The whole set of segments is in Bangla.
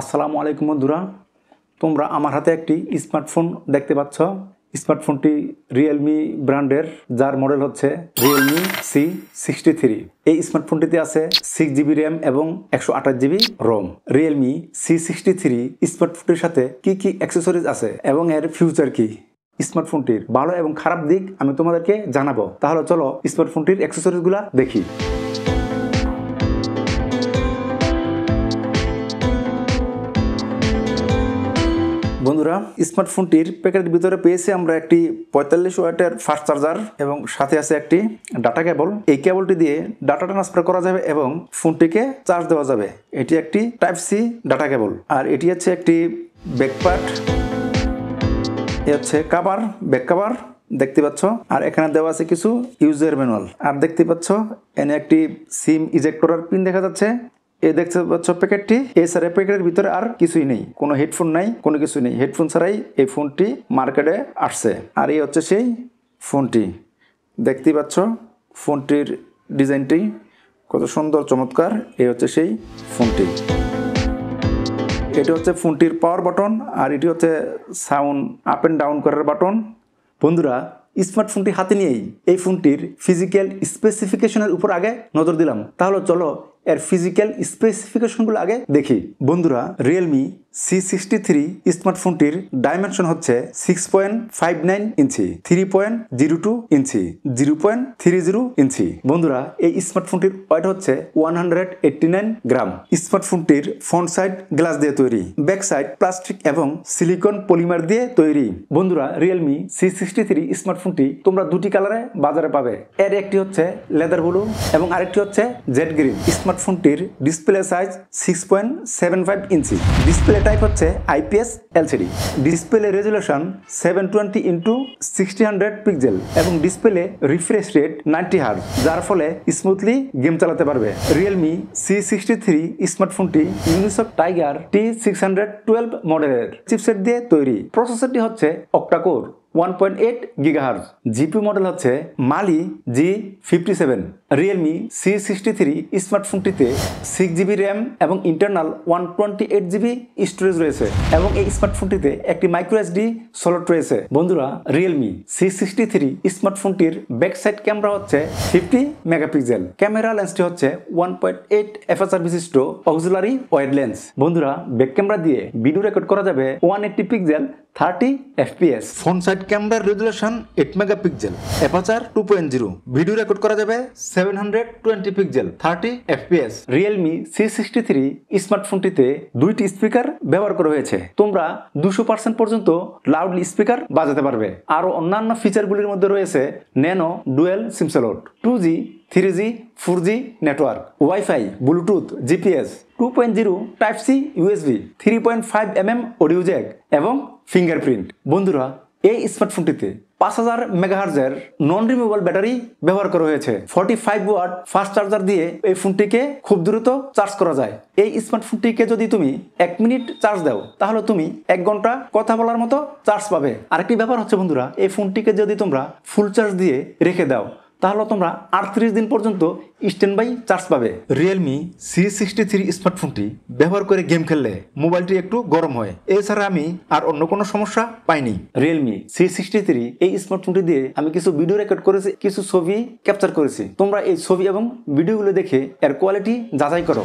আসসালামু আলাইকুম বন্ধুরা তোমরা আমার হাতে একটি স্মার্টফোন দেখতে পাচ্ছ স্মার্টফোনটি রিয়েলমি ব্র্যান্ডের যার মডেল হচ্ছে রিয়েলমি সি সিক্সটি থ্রি এই স্মার্টফোনটিতে আছে সিক্স জিবি র্যাম এবং একশো আঠাশ GB ROM Realme C sixty three স্মার্টফোনটির সাথে কি কি অ্যাক্সেসরিজ আছে এবং এর ফিউচার কি স্মার্টফোনটির ভালো এবং খারাপ দিক আমি তোমাদেরকে জানাবো তাহলে চলো স্মার্টফোনটির অ্যাক্সেসরিজগুলো দেখি বন্ধুরা স্মার্টফোনটির প্যাকেটের ভিতরে পেয়েছি আমরা একটি পঁয়তাল্লিশ ওয়াটের ফাস্ট চার্জার এবং সাথে আছে একটি ডাটা কেবল এই কেবলটি দিয়ে ডাটা ট্রান্সফার করা যাবে এবং ফোনটিকে চার্জ দেওয়া যাবে এটি একটি টাইপ সি ডাটা কেবল আর এটি হচ্ছে একটি ব্যাকপার্ট এ হচ্ছে কাবার ব্যাক কাবার দেখতে পাচ্ছ আর এখানে দেওয়া আছে কিছু ইউজার ম্যানুয়াল আর দেখতে পাচ্ছ এনে একটি সিম ইজেক্ট করার পিন দেখা যাচ্ছে এই দেখতে পাচ্ছ প্যাকেটটি এছাড়া প্যাকেটের ভিতরে আর কিছুই নেই কোনো হেডফোন নাই কোনো কিছু নেই হেডফোন ছাড়াই এই ফোনটি মার্কেটে আসছে আর এই হচ্ছে সেই ফোনটি দেখতে পাচ্ছ ফোনটির ডিজাইনটি কত সুন্দর চমৎকার এই হচ্ছে সেই ফোনটি এটি হচ্ছে ফোনটির পাওয়ার বাটন আর এটি হচ্ছে সাউন্ড আপ অ্যান্ড ডাউন করার বাটন বন্ধুরা স্মার্টফোনটি হাতে নিয়েই এই ফোনটির ফিজিক্যাল স্পেসিফিকেশনের উপর আগে নজর দিলাম তাহলে চলো এর ফিজিক্যাল স্পেসিফিকেশনগুলো আগে দেখি বন্ধুরা রিয়েলমি সি সিক্সটি থ্রি স্মার্টফোনটির ডাইমেনশন হচ্ছে six point five nine inch three point zero two inch zero point three zero inch বন্ধুরা এই স্মার্টফোনটির ওয়েট হচ্ছে one hundred eighty nine gram স্মার্টফোনটির ফ্রন্ট সাইড গ্লাস দিয়ে তৈরি ব্যাক সাইড প্লাস্টিক এবং সিলিকন পলিমার দিয়ে তৈরি বন্ধুরা রিয়েলমি সি সিক্সটি থ্রি স্মার্টফোনটি তোমরা দুটি কালারে বাজারে পাবে এর একটি হচ্ছে লেদার ব্লু এবং আরেকটি হচ্ছে জেড গ্রিন স্মার্ট স্মার্টফোনটির display size six point seven five inch display type হচ্ছে IPS LCD display resolution seven twenty into sixty hundred pixel এবং ডিসপ্লে রিফ্রেশ রেট নাইনটি হার যার ফলে স্মুথলি গেম চালাতে পারবে রিয়েলমি সি সিক্সটি থ্রি স্মার্টফোনটি Unisoc Tiger T six hundred twelve মডেলের চিপসেট দিয়ে তৈরি প্রসেসরটি হচ্ছে octacore one point eight gigahertz GPU model হচ্ছে Mali G fifty seven Realme C sixty three স্মার্টফোনটিতে সিক্স জিবি র্যাম এবং internal one twenty eight GB storage রয়েছে এবং এই স্মার্টফোনটিতে একটি মাইক্রো এসডি সলট রয়েছে বন্ধুরা রিয়েলমি সি সিক্সটি থ্রি স্মার্টফোনটির ব্যাক সাইড ক্যামেরা হচ্ছে ফিফটি মেগাপিক্সেল ক্যামেরা লেন্সটি হচ্ছে ওয়ান পয়েন্ট এইট এফএসআর বিশিষ্ট অক্সিলারি ওয়াইড লেন্স বন্ধুরা ব্যাক ক্যামেরা দিয়ে ভিডিও রেকর্ড করা যাবে one eighty pixel thirty FPS phone side ক্যামেরার resolution eight megapixel aperture two point zero video record করা যাবে seven hundred twenty pixel thirty FPS Realme C sixty three স্মার্টফোনটিতে দুইটি স্পিকার ব্যবহার করা হয়েছে তোমরা দুশো পার্সেন্ট পর্যন্ত লাউডলি স্পিকার বাজাতে পারবে আরও অন্যান্য ফিচারগুলির মধ্যে রয়েছে ন্যানো ডুয়েল সিমসেলোড two G three G four G network wifi Bluetooth GPS two point zero type C USB three point five M M audio jack এবং ফিঙ্গারপ্রিন্ট বন্ধুরা এই স্মার্টফোনটিতে পাঁচ হাজার মেগাহার্জের নন রিমুভেবল ব্যাটারি ব্যবহার করা হয়েছে forty five watt fast charger দিয়ে এই ফোনটিকে খুব দ্রুত চার্জ করা যায় এই স্মার্টফোনটিকে যদি তুমি এক মিনিট চার্জ দাও তাহলে তুমি এক ঘন্টা কথা বলার মতো চার্জ পাবে আরেকটি ব্যাপার হচ্ছে বন্ধুরা এই ফোনটিকে যদি তোমরা ফুল চার্জ দিয়ে রেখে দাও তাহলে তোমরা আটত্রিশ দিন পর্যন্ত স্ট্যান্ড বাই চার্জ পাবে রিয়েলমি সি সিক্সটি থ্রি স্মার্টফোনটি ব্যবহার করে গেম খেললে মোবাইলটি একটু গরম হয় এছাড়া আমি আর অন্য কোনো সমস্যা পাইনি রিয়েলমি সি সিক্সটি থ্রি এই স্মার্টফোনটি দিয়ে আমি কিছু ভিডিও রেকর্ড করেছি কিছু ছবি ক্যাপচার করেছি তোমরা এই ছবি এবং ভিডিওগুলো দেখে এর কোয়ালিটি যাচাই করো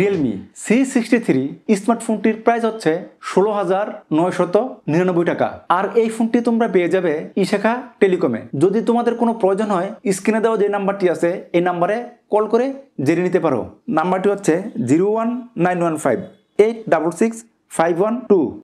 রিয়েলমি সি সিক্সটি থ্রি স্মার্টফোনটির প্রাইস হচ্ছে ষোলো হাজার নয়শত নিরানব্বই টাকা আর এই ফোনটি তোমরা পেয়ে যাবে ইশাখা টেলিকমে যদি তোমাদের কোনো প্রয়োজন হয় স্ক্রিনে দেওয়া যে নাম্বারটি আছে এই নাম্বারে কল করে জেনে নিতে পারো নাম্বারটি হচ্ছে zero one nine one five eight double six five one two